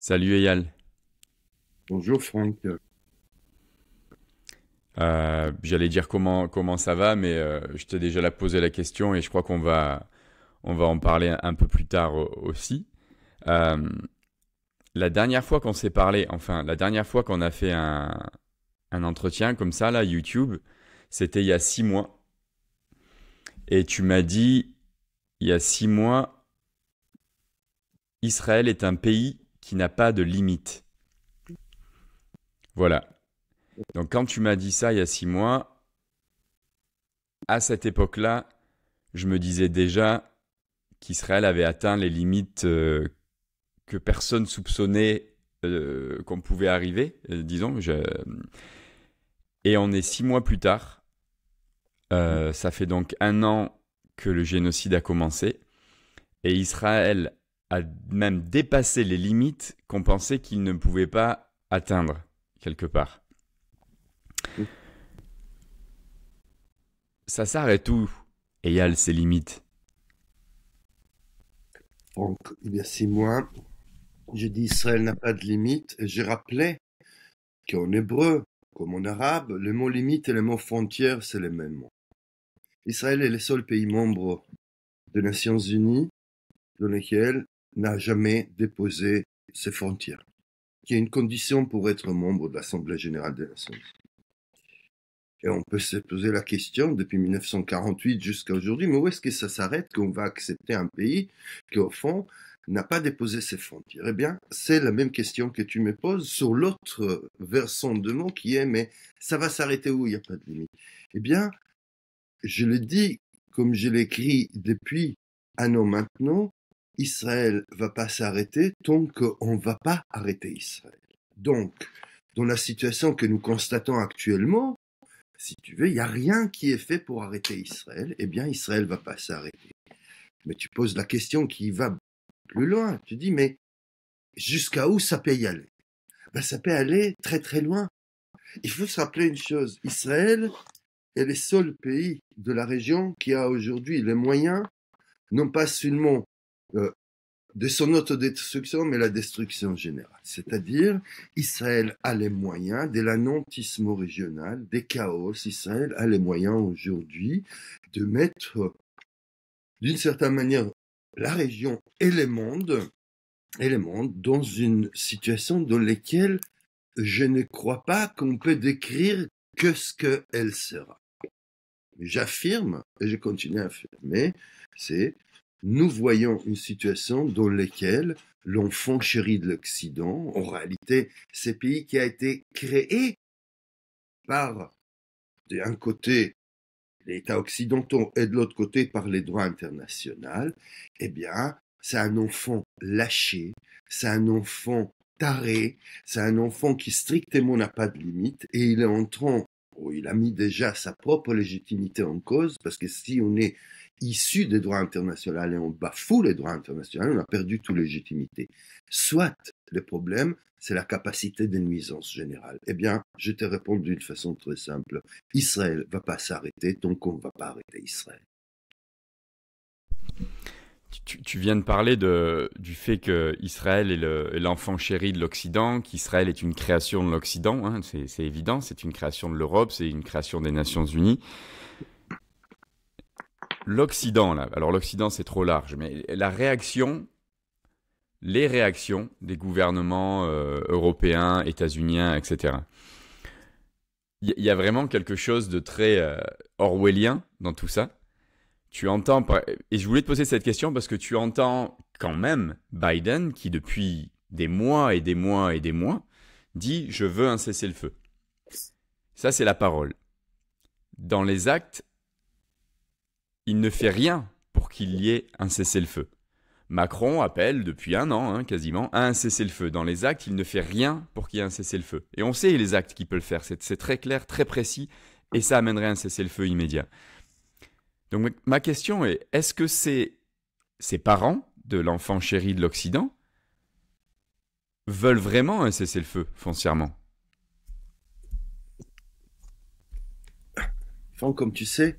Salut Eyal. Bonjour Franck. Euh, j'allais dire comment, comment ça va, mais euh, je t'ai déjà la posé la question et je crois qu'on va, on va en parler un, peu plus tard aussi. Euh, la dernière fois qu'on s'est parlé, enfin la dernière fois qu'on a fait un, un, entretien comme ça, là, YouTube, c'était il y a six mois. Et tu m'as dit, il y a six mois, Israël est un pays qui n'a pas de limite. Voilà. Donc quand tu m'as dit ça il y a six mois, à cette époque-là, je me disais déjà qu'Israël avait atteint les limites euh, que personne soupçonnait euh, qu'on pouvait arriver, euh, disons. Et on est six mois plus tard. Mmh. ça fait donc un an que le génocide a commencé. Et Israël a même dépassé les limites qu'on pensait qu'il ne pouvait pas atteindre, quelque part. Mmh. Ça s'arrête où, Eyal, ses limites Donc, il y a six mois, j'ai dit Israël n'a pas de limites, et j'ai rappelé qu'en hébreu, comme en arabe, le mot limite et le mot frontière, c'est les même Israël est le seul pays membre des Nations Unies dans lequel n'a jamais déposé ses frontières, qui est une condition pour être membre de l'Assemblée générale de Nations Et on peut se poser la question, depuis 1948 jusqu'à aujourd'hui, mais où est-ce que ça s'arrête qu'on va accepter un pays qui, au fond, n'a pas déposé ses frontières Eh bien, c'est la même question que tu me poses sur l'autre versant de mots qui est, mais ça va s'arrêter où Il n'y a pas de limite. Eh bien, je le dis comme je l'écris depuis un an maintenant, Israël va pas s'arrêter tant qu'on ne va pas arrêter Israël. Donc, dans la situation que nous constatons actuellement, si tu veux, il n'y a rien qui est fait pour arrêter Israël, eh bien Israël va pas s'arrêter. Mais tu poses la question qui va plus loin. Tu dis, mais jusqu'à où ça peut y aller ben, Ça peut aller très très loin. Il faut se rappeler une chose, Israël est le seul pays de la région qui a aujourd'hui les moyens, non pas seulement euh, de son autodestruction, mais la destruction générale. C'est-à-dire, Israël a les moyens de l'anontisme régional, des chaos. Israël a les moyens aujourd'hui de mettre, d'une certaine manière, la région et les mondes, et les monde dans une situation dans laquelle je ne crois pas qu'on peut décrire que ce qu'elle sera. J'affirme, et je continue à affirmer, c'est nous voyons une situation dans laquelle l'enfant chéri de l'Occident. En réalité, c'est pays qui a été créé par, d'un côté, l'État occidentaux et de l'autre côté par les droits internationaux, eh bien, c'est un enfant lâché, c'est un enfant taré, c'est un enfant qui strictement n'a pas de limite et il est en train Oh, il a mis déjà sa propre légitimité en cause, parce que si on est issu des droits internationaux et on bafoue les droits internationaux, on a perdu toute légitimité. Soit le problème, c'est la capacité de nuisance générale. Eh bien, je te réponds d'une façon très simple. Israël va pas s'arrêter, donc on va pas arrêter Israël tu, viens de parler de, du fait que Israël est l'enfant chéri de l'Occident, qu'Israël est une création de l'Occident, hein, c'est évident, c'est une création de l'Europe, c'est une création des Nations Unies. L'Occident, là, alors l'Occident c'est trop large, mais la réaction, les réactions des gouvernements euh, européens, états-uniens, etc. Il y, a vraiment quelque chose de très euh, orwellien dans tout ça tu entends, et je voulais te poser cette question parce que tu entends quand même Biden qui depuis des mois et des mois et des mois dit je veux un cessez-le-feu. Ça c'est la parole. Dans les actes, il ne fait rien pour qu'il y ait un cessez-le-feu. Macron appelle depuis un an hein, quasiment à un cessez-le-feu. Dans les actes, il ne fait rien pour qu'il y ait un cessez-le-feu. Et on sait les actes qu'il peut le faire, c'est très clair, très précis, et ça amènerait un cessez-le-feu immédiat. Donc ma question est, est-ce que ces, parents de l'enfant chéri de l'Occident veulent vraiment un cessez-le-feu, foncièrement comme tu sais,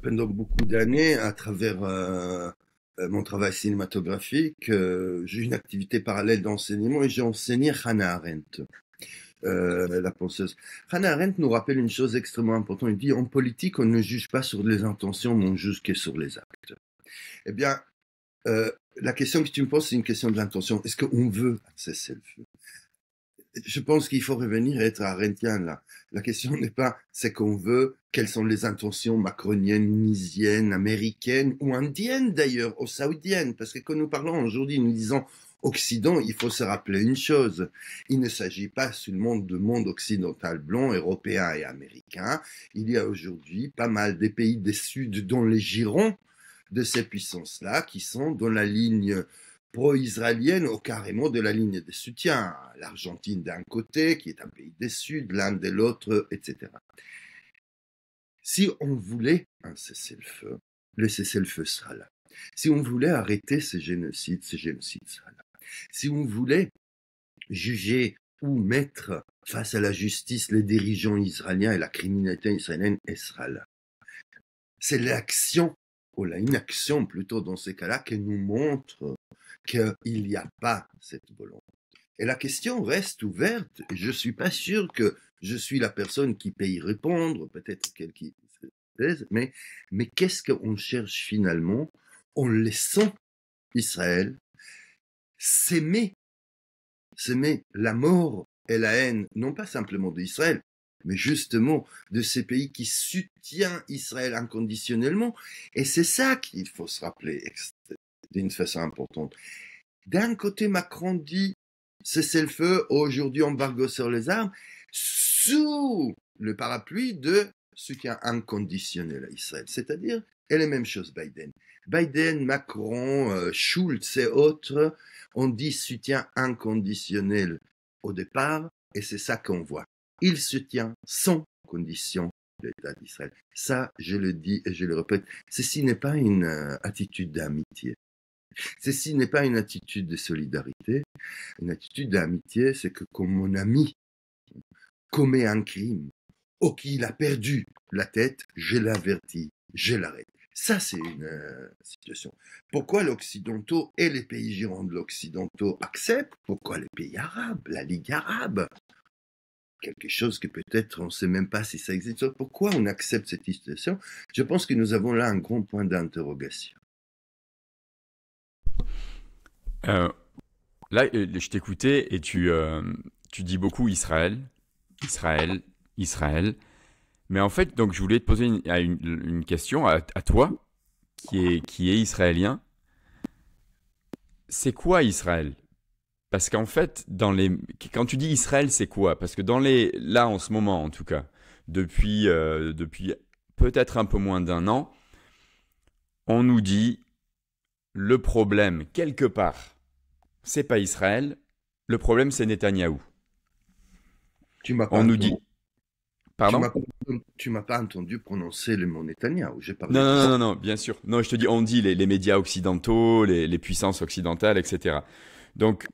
pendant beaucoup d'années, à travers euh, mon travail cinématographique, euh, j'ai une activité parallèle d'enseignement et j'ai enseigné Hannah Arendt. Euh, la penseuse. Hannah Arendt nous rappelle une chose extrêmement importante. Il dit en politique, on ne juge pas sur les intentions, mais on juge que sur les actes. Eh bien, euh, la question que tu me poses, c'est une question de l'intention. Est-ce qu'on veut cesser le feu Je pense qu'il faut revenir à être arendtien là. La question n'est pas c'est qu'on veut, quelles sont les intentions macroniennes, tunisiennes, américaines ou indiennes d'ailleurs, ou saoudiennes, parce que quand nous parlons aujourd'hui, nous disons Occident, il faut se rappeler une chose, il ne s'agit pas seulement de monde occidental blanc, européen et américain, il y a aujourd'hui pas mal des pays des sud dont les girons de ces puissances-là qui sont dans la ligne pro-israélienne ou carrément de la ligne des soutiens. L'Argentine d'un côté, qui est un pays des Suds, l'Inde de l'autre, etc. Si on voulait un cessez-le-feu, le cessez-le-feu sera là. Si on voulait arrêter ces génocides, ces génocides sera là. Si on voulait juger ou mettre face à la justice les dirigeants israéliens et la criminalité israélienne, elle C'est l'action, ou l'inaction plutôt dans ces cas-là, qui nous montre qu'il n'y a pas cette volonté. Et la question reste ouverte. Je ne suis pas sûr que je suis la personne qui peut y répondre, peut-être quelqu'un mais, mais qu'est-ce qu'on cherche finalement en laissant Israël s'aimer, s'aimer la mort et la haine, non pas simplement d'Israël, mais justement de ces pays qui soutiennent Israël inconditionnellement. Et c'est ça qu'il faut se rappeler d'une façon importante. D'un côté, Macron dit cessez-le-feu, aujourd'hui embargo sur les armes, sous le parapluie de soutien inconditionnel à Israël, c'est-à-dire, et les même chose Biden. Biden, Macron, euh, Schultz et autres on dit soutien inconditionnel au départ, et c'est ça qu'on voit. Il soutient sans condition l'État d'Israël. Ça, je le dis et je le répète, ceci n'est pas une euh, attitude d'amitié. Ceci n'est pas une attitude de solidarité. Une attitude d'amitié, c'est que quand mon ami commet un crime ou qu'il a perdu la tête, je l'avertis, je l'arrête. Ça, c'est une euh, situation. Pourquoi l'Occidentaux et les pays gérants de l'Occidentaux acceptent Pourquoi les pays arabes, la Ligue arabe Quelque chose que peut-être on ne sait même pas si ça existe. Pourquoi on accepte cette situation Je pense que nous avons là un grand point d'interrogation. Euh, là, euh, je t'écoutais et tu, tu dis beaucoup Israël, Israël, Israël. Mais en fait, donc je voulais te poser une, une, question à, toi, qui est, qui est israélien. C'est quoi Israël Parce qu'en fait, dans les... quand tu dis Israël, c'est quoi Parce que dans les... là, en ce moment, en tout cas, depuis, euh, depuis peut-être un peu moins d'un an, on nous dit le problème, quelque part, c'est pas Israël, le problème, c'est Netanyahou. Tu m'as On nous dit. Pardon tu m'as pas entendu prononcer le mot Netanyahou. J'ai parlé. Non, non, non, non, bien sûr. Non, je te dis, on dit les, médias occidentaux, les, puissances occidentales, etc. Donc,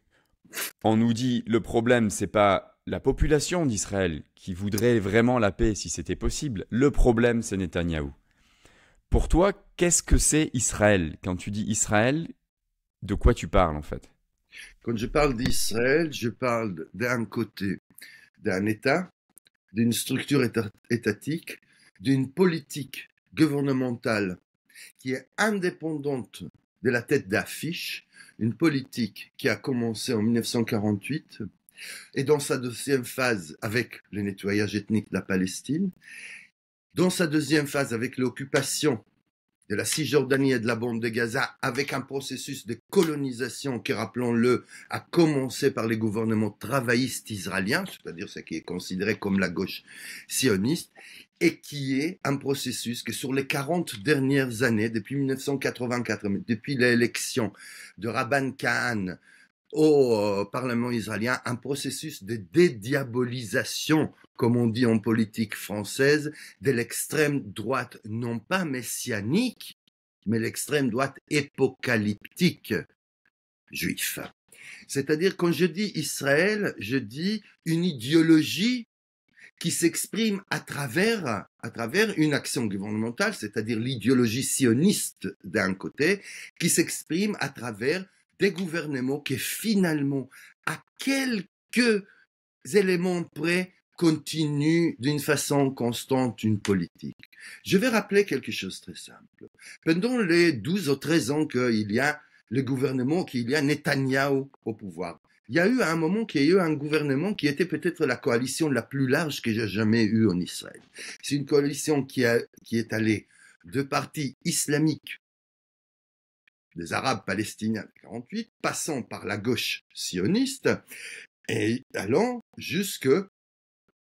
on nous dit le problème, c'est pas la population d'Israël qui voudrait vraiment la paix si c'était possible. Le problème, c'est Netanyahou. Pour toi, qu'est-ce que c'est Israël Quand tu dis Israël, de quoi tu parles en fait Quand je parle d'Israël, je parle d'un côté d'un État d'une structure étatique, d'une politique gouvernementale qui est indépendante de la tête d'affiche, une politique qui a commencé en 1948 et dans sa deuxième phase avec le nettoyage ethnique de la Palestine, dans sa deuxième phase avec l'occupation de la Cisjordanie et de la bande de Gaza avec un processus de colonisation qui, rappelons-le, a commencé par les gouvernements travaillistes israéliens, c'est-à-dire ce qui est considéré comme la gauche sioniste, et qui est un processus que sur les 40 dernières années, depuis 1984, depuis l'élection de Rabban Kahan, au euh, Parlement israélien un processus de dédiabolisation, comme on dit en politique française, de l'extrême droite, non pas messianique, mais l'extrême droite épocalyptique juif. C'est-à-dire, quand je dis Israël, je dis une idéologie qui s'exprime à travers, à travers une action gouvernementale, c'est-à-dire l'idéologie sioniste d'un côté, qui s'exprime à travers des gouvernements qui finalement, à quelques éléments près, continuent d'une façon constante une politique. Je vais rappeler quelque chose très simple. Pendant les 12 ou 13 ans qu'il y a le gouvernement, qu'il y a Netanyahu au pouvoir, il y a eu à un moment qu'il y a eu un gouvernement qui était peut-être la coalition la plus large que j'ai jamais eue en Israël. C'est une coalition qui, qui est allée de partis islamiques des Arabes palestiniens de 48, passant par la gauche sioniste et allant jusque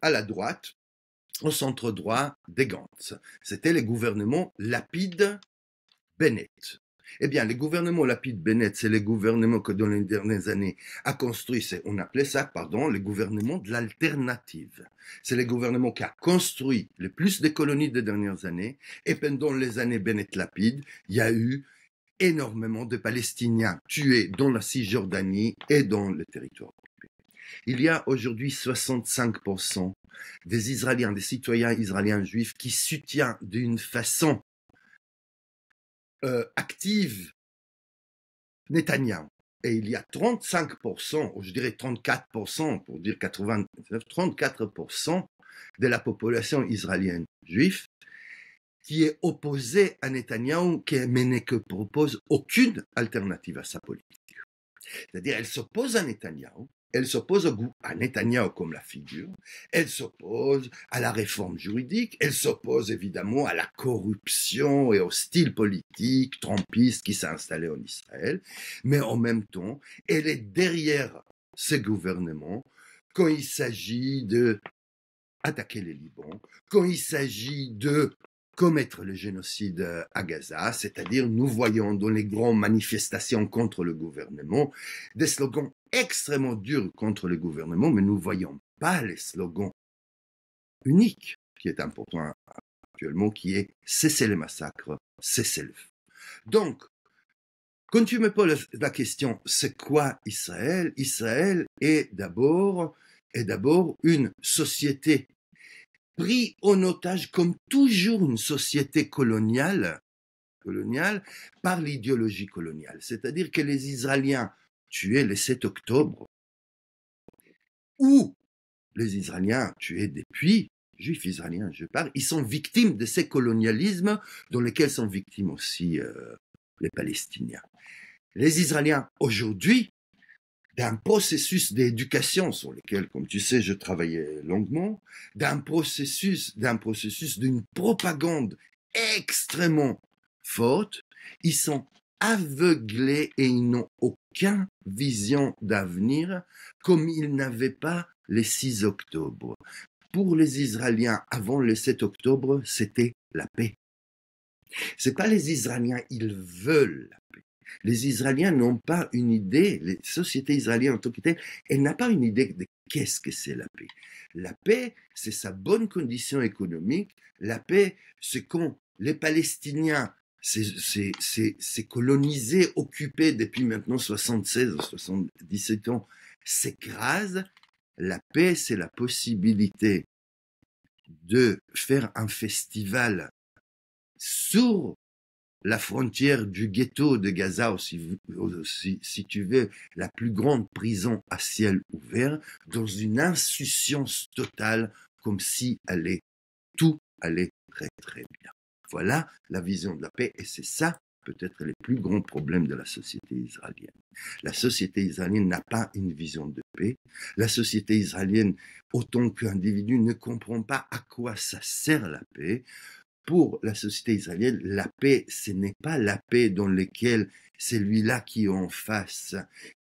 à la droite, au centre droit des Gants C'était les gouvernements Lapide-Bennett. Eh bien, les gouvernements Lapide-Bennett, c'est les gouvernements que dans les dernières années a construit, on appelait ça, pardon, les gouvernements de l'alternative. C'est les gouvernements qui a construit le plus de colonies des dernières années. Et pendant les années Bennett-Lapide, il y a eu énormément de Palestiniens tués dans la Cisjordanie et dans le territoire Il y a aujourd'hui 65% des Israéliens, des citoyens israéliens juifs qui soutiennent d'une façon euh, active Netanyahu, Et il y a 35%, ou je dirais 34%, pour dire 89, 34% de la population israélienne juive qui est opposée à Netanyahu, qui que propose aucune alternative à sa politique. C'est-à-dire, elle s'oppose à Netanyahu, elle s'oppose au goût à Netanyahu comme la figure, elle s'oppose à la réforme juridique, elle s'oppose évidemment à la corruption et au style politique trompiste qui s'est installé en Israël, mais en même temps, elle est derrière ce gouvernement quand il s'agit de attaquer les Libans, quand il s'agit de commettre le génocide euh, à Gaza, c'est-à-dire nous voyons dans les grandes manifestations contre le gouvernement des slogans extrêmement durs contre le gouvernement, mais nous voyons pas les slogans uniques qui est important actuellement, qui est cessez les massacres, cessez le Donc, quand tu me poses la question, c'est quoi Israël Israël est d'abord est d'abord une société pris en otage, comme toujours une société coloniale, coloniale par l'idéologie coloniale. C'est-à-dire que les Israéliens tués le 7 octobre, ou les Israéliens tués depuis, juifs israéliens, je parle, ils sont victimes de ces colonialismes dans lesquels sont victimes aussi euh, les Palestiniens. Les Israéliens aujourd'hui d'un processus d'éducation sur lequel, comme tu sais, je travaillais longuement, d'un processus, d'un processus d'une propagande extrêmement forte. Ils sont aveuglés et ils n'ont aucune vision d'avenir comme ils n'avaient pas les 6 octobre. Pour les Israéliens, avant le 7 octobre, c'était la paix. C'est pas les Israéliens, ils veulent les Israéliens n'ont pas une idée, les sociétés israéliennes en tant que telles, elles n'ont pas une idée de qu'est-ce que c'est la paix. La paix, c'est sa bonne condition économique. La paix, c'est quand les Palestiniens c'est colonisé, occupé depuis maintenant 76 ou 77 ans, s'écrasent. la paix, c'est la possibilité de faire un festival sourd la frontière du ghetto de Gaza, si, tu veux, la plus grande prison à ciel ouvert, dans une insouciance totale, comme si allait, tout allait très très bien. Voilà la vision de la paix, et c'est ça peut-être les plus grands problèmes de la société israélienne. La société israélienne n'a pas une vision de paix. La société israélienne, autant qu'individu, ne comprend pas à quoi ça sert la paix pour la société israélienne, la paix, ce n'est pas la paix dans laquelle celui-là qui est en face,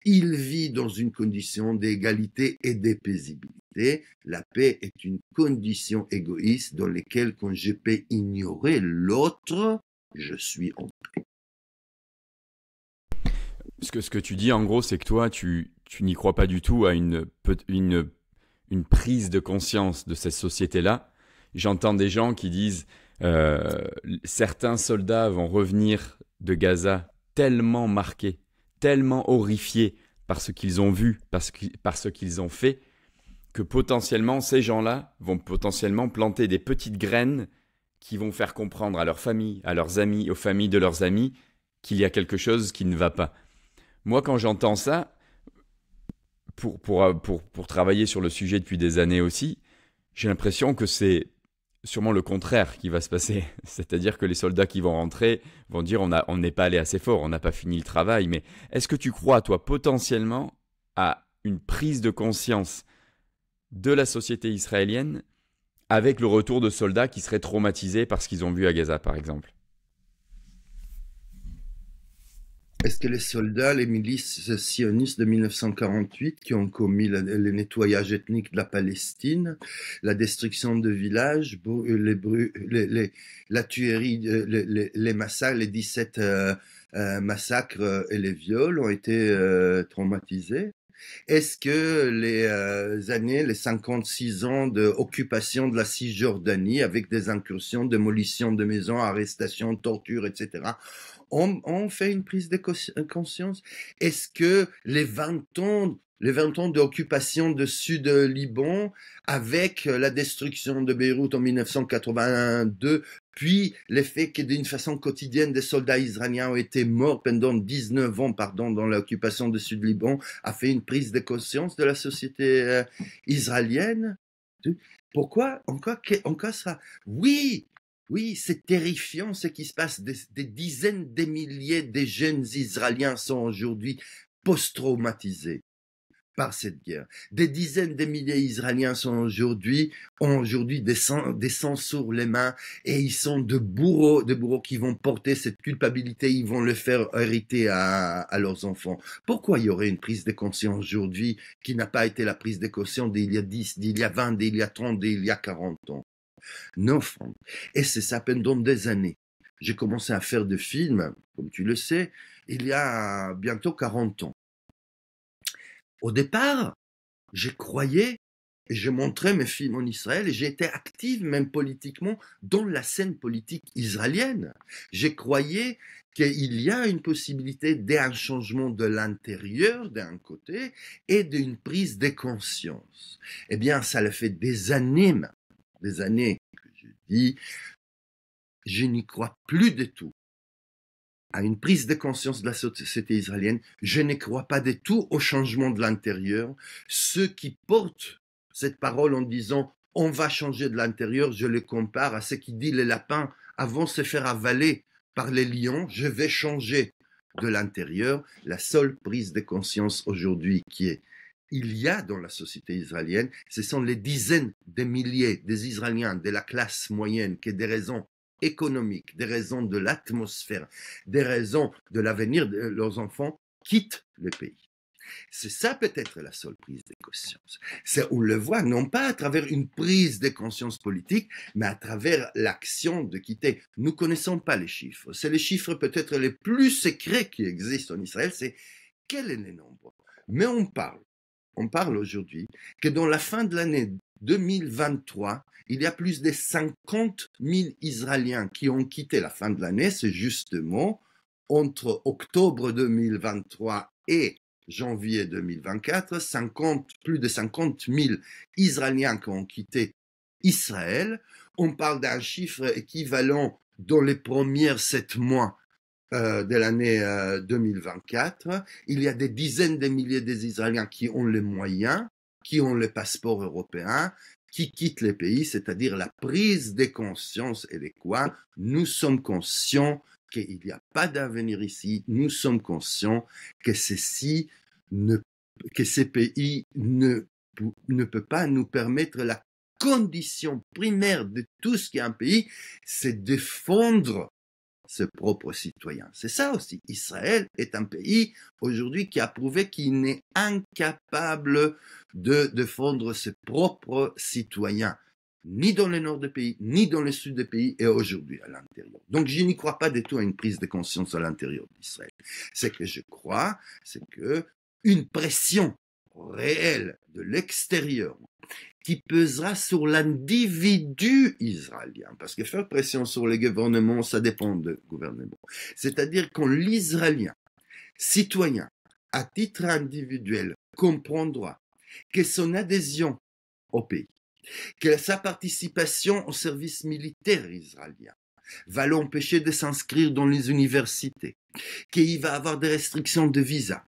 il vit dans une condition d'égalité et de paisibilité. La paix est une condition égoïste dans laquelle, quand je peux ignorer l'autre, je suis en paix. Ce que, ce que tu dis, en gros, c'est que toi, tu, tu n'y crois pas du tout à une, une, une prise de conscience de cette société-là. J'entends des gens qui disent euh, certains soldats vont revenir de Gaza tellement marqués, tellement horrifiés par ce qu'ils ont vu, par ce qu'ils ont fait, que potentiellement ces gens-là vont potentiellement planter des petites graines qui vont faire comprendre à leurs familles, à leurs amis, aux familles de leurs amis qu'il y a quelque chose qui ne va pas. Moi, quand j'entends ça, pour travailler sur le sujet depuis des années aussi, j'ai l'impression que c'est sûrement le contraire qui va se passer. C'est-à-dire que les soldats qui vont rentrer vont dire on n'est pas allé assez fort, on n'a pas fini le travail. Mais est-ce que tu crois, toi, potentiellement, à une prise de conscience de la société israélienne avec le retour de soldats qui seraient traumatisés par ce qu'ils ont vu à Gaza, par exemple Est-ce que les soldats, les milices sionistes de 1948 qui ont commis le nettoyage ethnique de la Palestine, la destruction de villages, euh, les, les, les, la tuerie, les, massacres, les 17 euh, euh, massacres et les viols ont été traumatisés est-ce que les années, les 56 ans d'occupation de, de la Cisjordanie avec des incursions, démolitions de maisons, arrestations, tortures, etc., on, fait une prise de euh, conscience Est-ce que les 20 ans les 20 ans d'occupation du sud Liban avec euh, la destruction de Beyrouth en 1982, puis l'effet que d'une façon quotidienne des soldats israéliens ont été morts pendant 19 ans pardon, dans l'occupation du sud Liban a fait une prise de conscience de la société euh, israélienne. Pourquoi En encore ça Oui, oui, c'est terrifiant ce qui se passe. Des, dizaines, des milliers de jeunes Israéliens sont aujourd'hui post-traumatisés par cette guerre. Des dizaines de milliers d'Israéliens sont aujourd'hui, ont aujourd'hui des, sangs, des sur les mains et ils sont de bourreaux, de bourreaux qui vont porter cette culpabilité, ils vont le faire hériter à, à leurs enfants. Pourquoi il y aurait une prise de conscience aujourd'hui qui n'a pas été la prise de conscience d'il y a 10, d'il y a 20, d'il y a 30, d'il y a 40 ans? Et c'est ça donc des années. J'ai commencé à faire des films, comme tu le sais, il y a bientôt 40 ans. Au départ, j'ai croyé et je montrais mes films en Israël et j'étais active même politiquement dans la scène politique israélienne. j'ai croyé qu'il y a une possibilité d'un changement de l'intérieur d'un côté et d'une prise de conscience. Eh bien, ça le fait des années des années que je dis, je n'y crois plus du tout. À une prise de conscience de la société israélienne, je ne crois pas du tout au changement de l'intérieur. Ceux qui portent cette parole en disant on va changer de l'intérieur, je le compare à ce qui dit les lapins avant de se faire avaler par les lions, je vais changer de l'intérieur. La seule prise de conscience aujourd'hui qui est il y a dans la société israélienne, ce sont les dizaines de milliers des Israéliens de la classe moyenne qui, des raisons économiques, des raisons de l'atmosphère, des raisons de l'avenir de leurs enfants, quittent le pays. C'est ça peut-être la seule prise de conscience. C'est on le voit non pas à travers une prise de conscience politique, mais à travers l'action de quitter. Nous connaissons pas les chiffres. C'est les chiffres peut-être les plus secrets qui existent en Israël. C'est quel est le nombre Mais on parle on parle aujourd'hui, que dans la fin de l'année 2023, il y a plus de 50 000 Israéliens qui ont quitté la fin de l'année, c'est justement entre octobre 2023 et janvier 2024, 50, plus de 50 000 Israéliens qui ont quitté Israël. On parle d'un chiffre équivalent dans les premières sept mois euh, de l'année 2024. Euh, Il y a des dizaines de milliers d'Israéliens qui ont les moyens, qui ont le passeport européen, qui quittent les pays, c'est-à-dire la prise des consciences et des quoi. Nous sommes conscients qu'il n'y a pas d'avenir ici. Nous sommes conscients que ceci ne, que ces pays ne, ne peut pas nous permettre la condition primaire de tout ce qui est un pays, c'est défendre ses propres citoyens. C'est ça aussi. Israël est un pays aujourd'hui qui a prouvé qu'il n'est incapable de défendre ses propres citoyens, ni dans le nord du pays, ni dans le sud du pays, et aujourd'hui à l'intérieur. Donc je n'y crois pas du tout à une prise de conscience à l'intérieur d'Israël. Ce que je crois, c'est que une pression réelle de l'extérieur qui pesera sur l'individu israélien. Parce que faire pression sur les gouvernements, ça dépend de gouvernement. C'est-à-dire quand l'Israélien, citoyen, à titre individuel, comprendra que son adhésion au pays, que sa participation au service militaire israélien va l'empêcher de s'inscrire dans les universités, qu'il va avoir des restrictions de visa,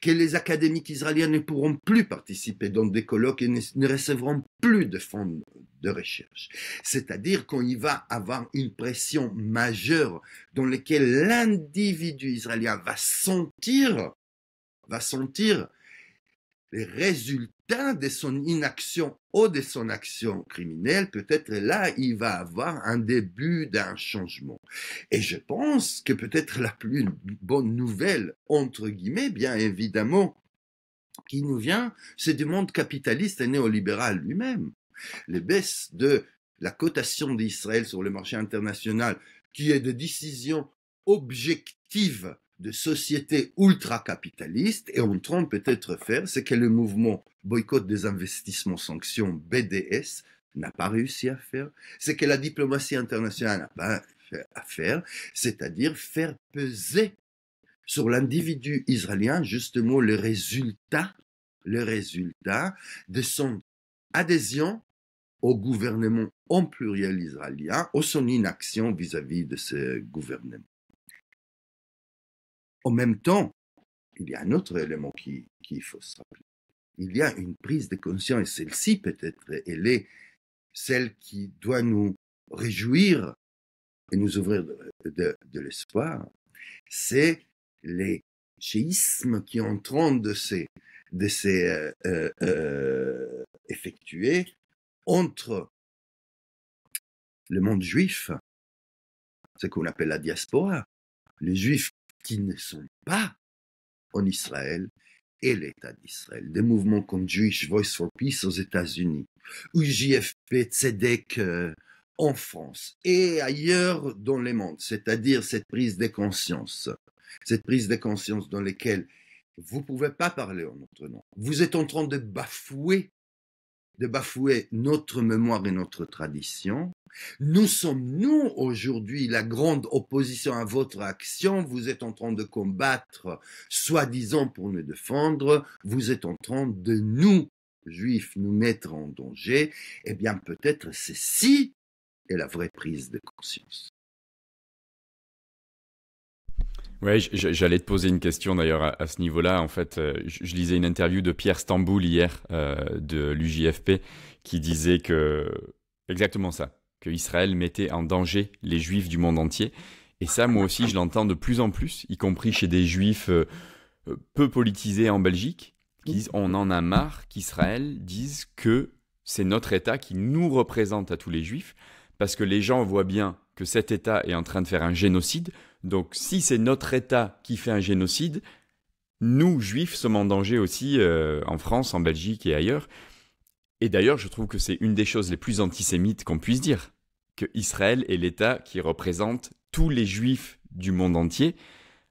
que les académiques israéliens ne pourront plus participer dans des colloques et ne, recevront plus de fonds de recherche. C'est-à-dire qu'on y va avoir une pression majeure dans laquelle l'individu israélien va sentir, va sentir les résultats de son inaction ou de son action criminelle, peut-être là, il va avoir un début d'un changement. Et je pense que peut-être la plus bonne nouvelle, entre guillemets, bien évidemment, qui nous vient, c'est du monde capitaliste et néolibéral lui-même. Les baisses de la cotation d'Israël sur le marché international, qui est de décision objective de sociétés ultra-capitalistes et on trompe peut-être faire ce que le mouvement boycott des investissements sanctions BDS n'a pas réussi à faire, ce que la diplomatie internationale n'a pas à faire, c'est-à-dire faire peser sur l'individu israélien justement le résultat, le résultat de son adhésion au gouvernement en pluriel israélien, ou son inaction vis à -vis de ce gouvernement. En même temps, il y a un autre élément qu'il qui faut se rappeler. Il y a une prise de conscience, et celle-ci peut-être, elle est celle qui doit nous réjouir et nous ouvrir de, l'espoir. C'est les schéismes qui ont en de ces de ces euh, euh, euh entre le monde juif, ce qu'on appelle la diaspora, les juifs qui ne sont pas en Israël et l'État d'Israël. Des mouvements comme Jewish Voice for Peace aux États-Unis, ou JFP Tzedek euh, en France et ailleurs dans le monde, c'est-à-dire cette prise de conscience, cette prise de conscience dans laquelle vous ne pouvez pas parler en notre nom. Vous êtes en train de bafouer de bafouer notre mémoire et notre tradition. Nous sommes, nous, aujourd'hui, la grande opposition à votre action. Vous êtes en train de combattre, soi-disant pour nous défendre. Vous êtes en train de nous, juifs, nous mettre en danger. Eh bien, peut-être ceci est la vraie prise de conscience. Oui, j'allais te poser une question d'ailleurs à ce niveau-là. En fait, euh, je lisais une interview de Pierre Stamboul hier euh, de l'UJFP qui disait que exactement ça, que Israël mettait en danger les juifs du monde entier. Et ça, moi aussi, je l'entends de plus en plus, y compris chez des juifs euh, peu politisés en Belgique, qui disent on en a marre qu'Israël dise que c'est notre État qui nous représente à tous les juifs, parce que les gens voient bien que cet État est en train de faire un génocide donc si c'est notre État qui fait un génocide, nous, juifs, sommes en danger aussi euh, en France, en Belgique et ailleurs. Et d'ailleurs, je trouve que c'est une des choses les plus antisémites qu'on puisse dire, que Israël est l'État qui représente tous les juifs du monde entier.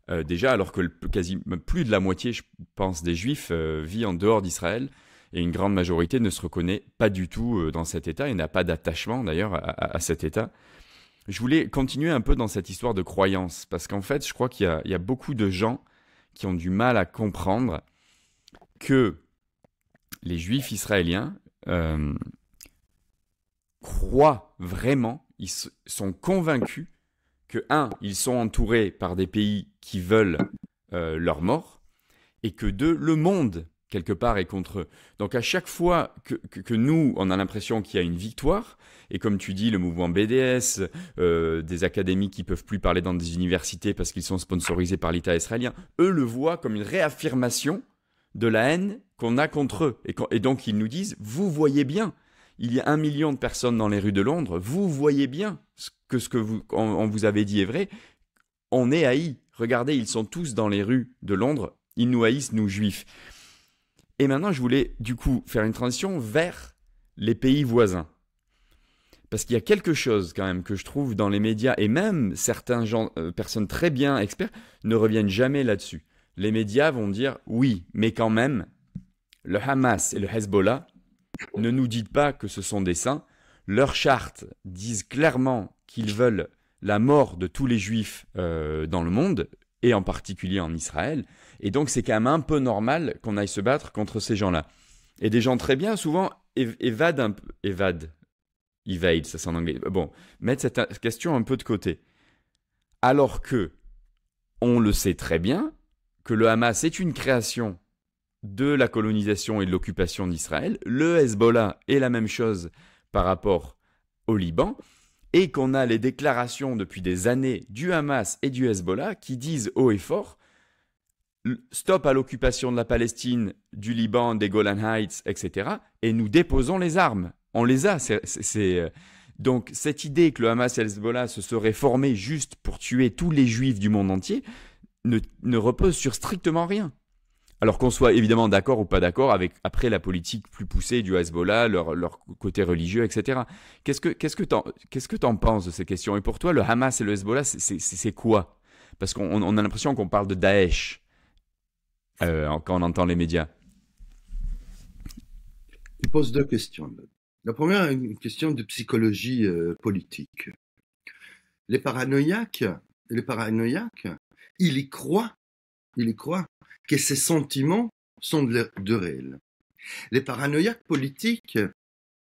Euh, déjà, alors que quasi, plus de la moitié, je pense, des juifs euh, vit en dehors d'Israël, et une grande majorité ne se reconnaît pas du tout dans cet État et n'a pas d'attachement d'ailleurs à, cet État je voulais continuer un peu dans cette histoire de croyance, parce qu'en fait, je crois qu'il y, a beaucoup de gens qui ont du mal à comprendre que les juifs israéliens euh, croient vraiment, ils sont convaincus que, un, ils sont entourés par des pays qui veulent euh, leur mort, et que, deux, le monde quelque part et contre eux. Donc à chaque fois que, que, nous, on a l'impression qu'il y a une victoire, et comme tu dis, le mouvement BDS, euh, des académies qui peuvent plus parler dans des universités parce qu'ils sont sponsorisés par l'État israélien, eux le voient comme une réaffirmation de la haine qu'on a contre eux. Et, et donc ils nous disent, vous voyez bien, il y a un million de personnes dans les rues de Londres, vous voyez bien que ce que vous, on, vous avait dit est vrai, on est haïs. Regardez, ils sont tous dans les rues de Londres, ils nous haïssent, nous juifs. Et maintenant, je voulais du coup faire une transition vers les pays voisins. Parce qu'il y a quelque chose quand même que je trouve dans les médias, et même certaines euh, personnes très bien experts ne reviennent jamais là-dessus. Les médias vont dire oui, mais quand même, le Hamas et le Hezbollah, ne nous dites pas que ce sont des saints. Leurs chartes disent clairement qu'ils veulent la mort de tous les juifs euh, dans le monde, et en particulier en Israël. Et donc, c'est quand même un peu normal qu'on aille se battre contre ces gens-là. Et des gens très bien, souvent, évadent un peu. Évadent. Evade, ça c'est en anglais. Bon, mettre cette question un peu de côté. Alors que, on le sait très bien, que le Hamas est une création de la colonisation et de l'occupation d'Israël. Le Hezbollah est la même chose par rapport au Liban. Et qu'on a les déclarations depuis des années du Hamas et du Hezbollah qui disent haut et fort stop à l'occupation de la Palestine, du Liban, des Golan Heights, etc. Et nous déposons les armes. On les a. C'est euh, donc cette idée que le Hamas et le Hezbollah se seraient formés juste pour tuer tous les Juifs du monde entier ne, repose sur strictement rien. Alors qu'on soit évidemment d'accord ou pas d'accord avec après la politique plus poussée du Hezbollah, leur, côté religieux, etc. Qu'est-ce que tu ce penses de ces questions Et pour toi, le Hamas et le Hezbollah, c'est quoi Parce qu'on a l'impression qu'on parle de Daesh. Euh, quand on entend les médias Il pose deux questions. La première est une question de psychologie euh, politique. Les paranoïaques, les paranoïaques, ils y croient, ils y croient que ces sentiments sont de, réel. réels. Les paranoïaques politiques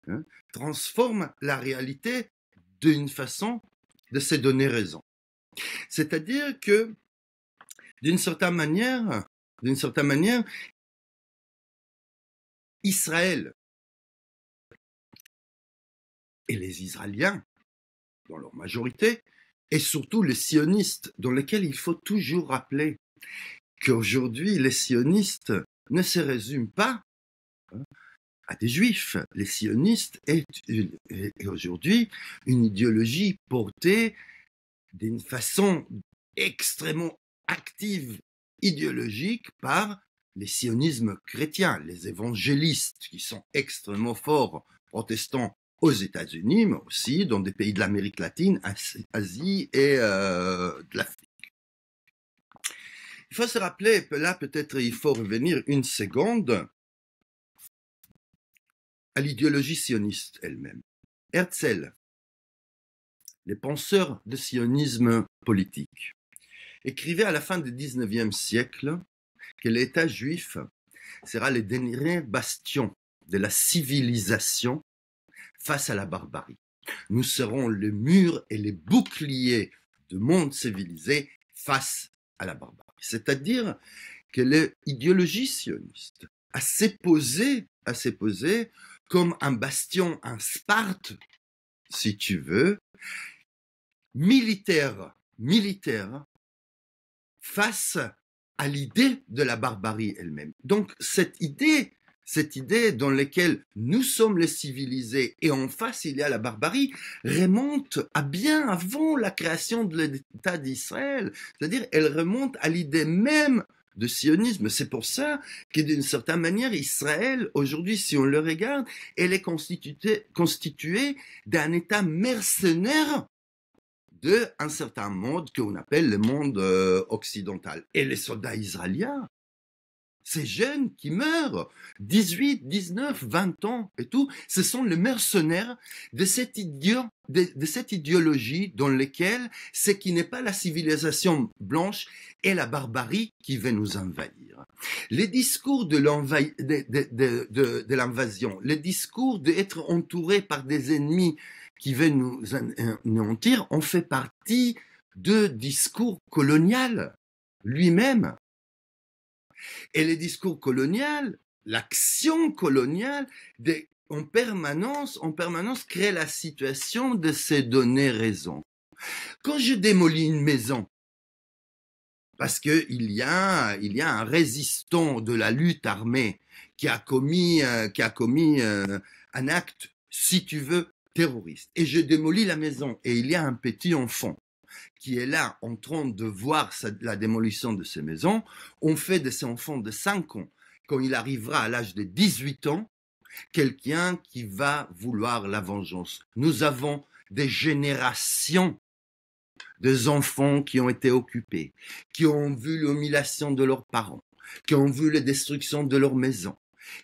hein, transforment la réalité d'une façon de se donner raison. C'est-à-dire que, d'une certaine manière, d'une certaine manière, Israël et les Israéliens, dans leur majorité, et surtout les sionistes, dans lesquels il faut toujours rappeler qu'aujourd'hui, les sionistes ne se résument pas hein, à des juifs. Les sionistes est, aujourd'hui une idéologie portée d'une façon extrêmement active idéologique par les sionismes chrétiens, les évangélistes qui sont extrêmement forts, protestants aux États-Unis, mais aussi dans des pays de l'Amérique latine, Asie et euh, de l'Afrique. Il faut se rappeler, là peut-être il faut revenir une seconde, à l'idéologie sioniste elle-même. Herzl, les penseurs de sionisme politique, écrivait à la fin du XIXe siècle que l'État juif sera le dernier bastion de la civilisation face à la barbarie. Nous serons le mur et les boucliers du monde civilisé face à la barbarie. C'est-à-dire que l'idéologie sioniste a s'éposé à comme un bastion, un Sparte, si tu veux, militaire, militaire face à l'idée de la barbarie elle-même. Donc cette idée, cette idée dans laquelle nous sommes les civilisés et en face il y a la barbarie, remonte à bien avant la création de l'État d'Israël. C'est-à-dire elle remonte à l'idée même de sionisme. C'est pour ça que d'une certaine manière, Israël, aujourd'hui, si on le regarde, elle est constituée, constituée d'un État mercenaire un certain monde qu'on appelle le monde euh, occidental. Et les soldats israéliens, ces jeunes qui meurent, 18, 19, 20 ans et tout, ce sont les mercenaires de cette, de, cette idéologie dans laquelle ce qui n'est pas la civilisation blanche est la barbarie qui veut nous envahir. Les discours de de, de, l'invasion, les discours d'être entouré par des ennemis qui veut nous anéantir euh, en fait partie de discours colonial lui-même. Et les discours colonial, l'action coloniale, en permanence, en permanence crée la situation de ces données raison. Quand je démolis une maison, parce qu'il y a il y a un résistant de la lutte armée qui a commis euh, qui a commis euh, un acte, si tu veux, terroriste. Et je démolis la maison. Et il y a un petit enfant qui est là en train de voir la démolition de ces maisons. On fait de ces enfants de 5 ans, quand il arrivera à l'âge de 18 ans, quelqu'un qui va vouloir la vengeance. Nous avons des générations des enfants qui ont été occupés, qui ont vu l'humiliation de leurs parents, qui ont vu la destruction de leurs maisons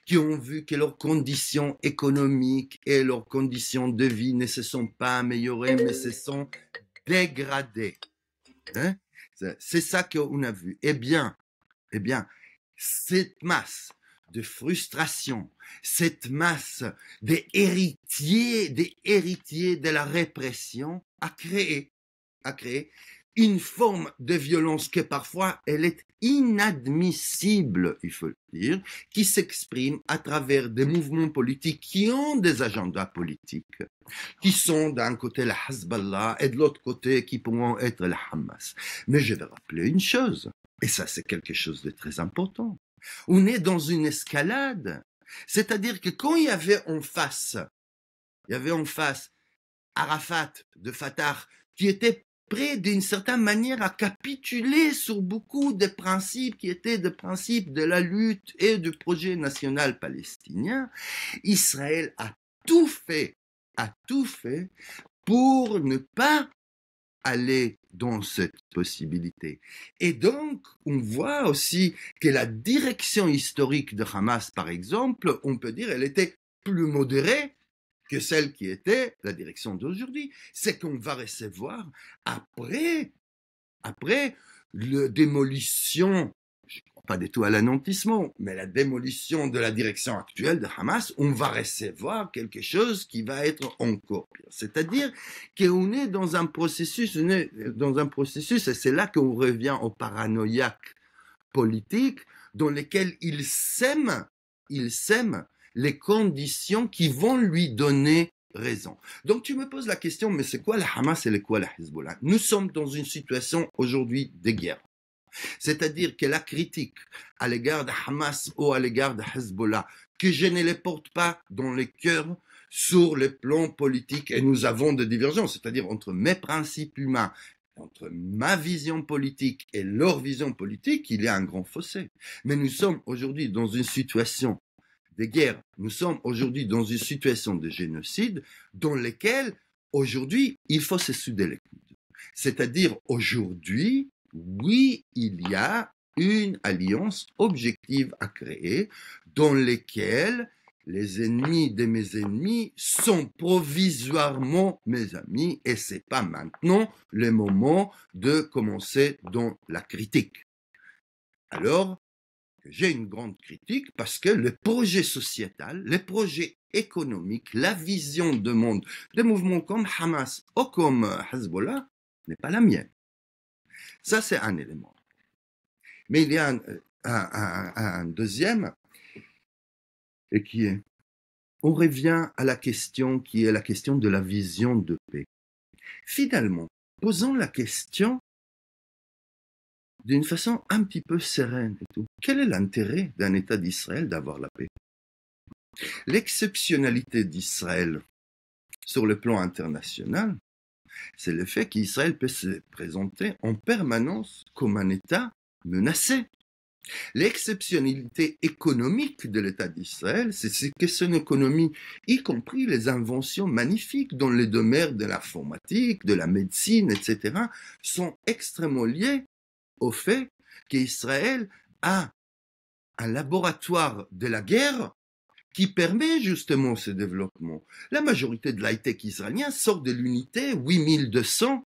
qui ont vu que leurs conditions économiques et leurs conditions de vie ne se sont pas améliorées, mais se sont dégradées. Hein? C'est ça qu'on a vu. Eh bien, eh bien, cette masse de frustration, cette masse des héritiers, des héritiers de la répression a créé, a créé une forme de violence que parfois elle est inadmissible, il faut le dire, qui s'exprime à travers des mouvements politiques qui ont des agendas politiques, qui sont d'un côté la Hezbollah et de l'autre côté qui pourront être la Hamas. Mais je vais rappeler une chose, et ça c'est quelque chose de très important. On est dans une escalade. C'est-à-dire que quand il y avait en face, il y avait en face Arafat de Fatah, qui était prêt d'une certaine manière à capituler sur beaucoup de principes qui étaient des principes de la lutte et du projet national palestinien, Israël a tout fait, a tout fait pour ne pas aller dans cette possibilité. Et donc, on voit aussi que la direction historique de Hamas, par exemple, on peut dire, elle était plus modérée que celle qui était la direction d'aujourd'hui. C'est qu'on va recevoir après, après la démolition, je crois pas du tout à l'annoncement, mais la démolition de la direction actuelle de Hamas, on va recevoir quelque chose qui va être encore pire. C'est-à-dire qu'on est dans un processus, on est dans un processus, et c'est là qu'on revient au paranoïaque politique, dans lequel il sème, ils s'aiment les conditions qui vont lui donner raison. Donc tu me poses la question, mais c'est quoi le Hamas et c'est quoi le Hezbollah Nous sommes dans une situation aujourd'hui de guerre. C'est-à-dire que la critique à l'égard de Hamas ou à l'égard de Hezbollah, que je ne les porte pas dans les cœurs sur les plan politiques, et nous avons des divergences, c'est-à-dire entre mes principes humains entre ma vision politique et leur vision politique, il y a un grand fossé. Mais nous sommes aujourd'hui dans une situation des guerres. Nous sommes aujourd'hui dans une situation de génocide dans laquelle aujourd'hui il faut se souder les coudes. C'est-à-dire aujourd'hui, oui, il y a une alliance objective à créer dans laquelle les ennemis de mes ennemis sont provisoirement mes amis et c'est pas maintenant le moment de commencer dans la critique. Alors, j'ai une grande critique parce que le projet sociétal, le projet économique, la vision de monde des mouvements comme Hamas ou comme euh, Hezbollah n'est pas la mienne. Ça, c'est un élément. Mais il y a euh, un, deuxième et qui est, on revient à la question qui est la question de la vision de paix. Finalement, posons la question d'une façon un petit peu sereine et tout. Quel est l'intérêt d'un État d'Israël d'avoir la paix L'exceptionnalité d'Israël sur le plan international, c'est le fait qu'Israël peut se présenter en permanence comme un État menacé. L'exceptionnalité économique de l'État d'Israël, c'est que son économie, y compris les inventions magnifiques dans les domaines de l'informatique, de la médecine, etc., sont extrêmement liées au fait qu'Israël à un laboratoire de la guerre qui permet justement ce développement. La majorité de l'high-tech israélien sort de l'unité 8200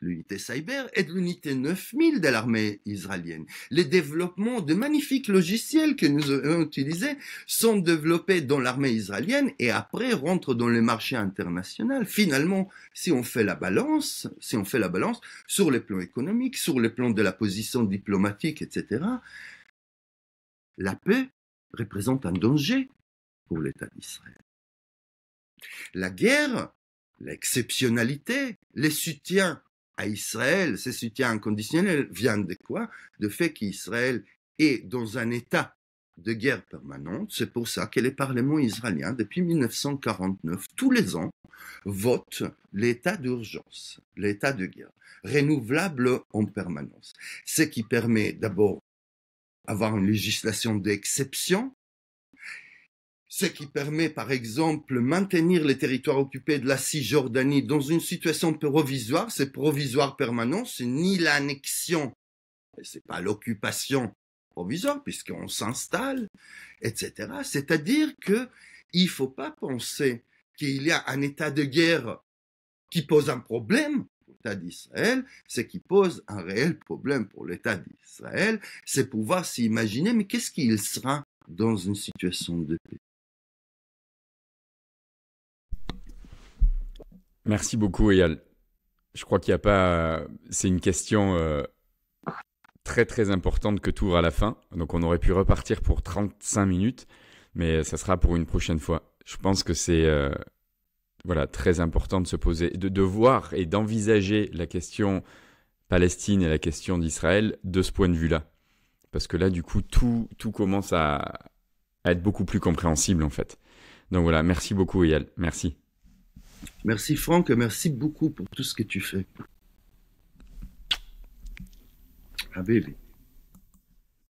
l'unité cyber et de l'unité 9000 de l'armée israélienne. Les développements de magnifiques logiciels que nous avons utilisés sont développés dans l'armée israélienne et après rentrent dans le marché international. Finalement, si on fait la balance, si on fait la balance sur les plans économiques, sur les plans de la position diplomatique, etc., la paix représente un danger pour l'État d'Israël. La guerre, l'exceptionnalité, les soutiens à Israël, ce soutien inconditionnel vient de quoi De fait qu'Israël est dans un état de guerre permanente. C'est pour ça que les Parlement israéliens, depuis 1949, tous les ans, votent l'état d'urgence, l'état de guerre, renouvelable en permanence. Ce qui permet d'abord avoir une législation d'exception ce qui permet par exemple maintenir les territoires occupés de la Cisjordanie dans une situation provisoire, c'est provisoire permanent, c'est ni l'annexion, c'est pas l'occupation provisoire puisqu'on s'installe, etc. C'est-à-dire que il faut pas penser qu'il y a un état de guerre qui pose un problème pour l'État d'Israël, ce qui pose un réel problème pour l'État d'Israël, c'est pouvoir s'imaginer mais qu'est-ce qu'il sera dans une situation de paix. Merci beaucoup, Eyal. Je crois qu'il n'y a pas. C'est une question euh, très très importante que ouvre à la fin. Donc on aurait pu repartir pour 35 minutes, mais ça sera pour une prochaine fois. Je pense que c'est euh, voilà très important de se poser, de, de voir et d'envisager la question Palestine et la question d'Israël de ce point de vue-là. Parce que là, du coup, tout, tout commence à, à être beaucoup plus compréhensible en fait. Donc voilà, merci beaucoup, Eyal. Merci. Merci Franck, merci beaucoup pour tout ce que tu fais. Habibi. Ah,